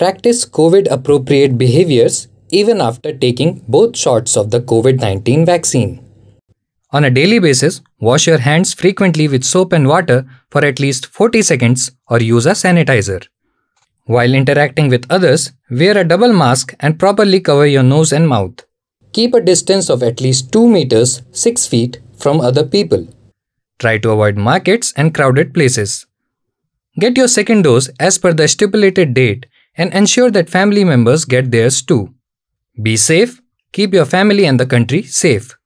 Practice COVID appropriate behaviors even after taking both shots of the COVID 19 vaccine. On a daily basis, wash your hands frequently with soap and water for at least 40 seconds or use a sanitizer. While interacting with others, wear a double mask and properly cover your nose and mouth. Keep a distance of at least 2 meters 6 feet from other people. Try to avoid markets and crowded places. Get your second dose as per the stipulated date and ensure that family members get theirs too. Be safe, keep your family and the country safe.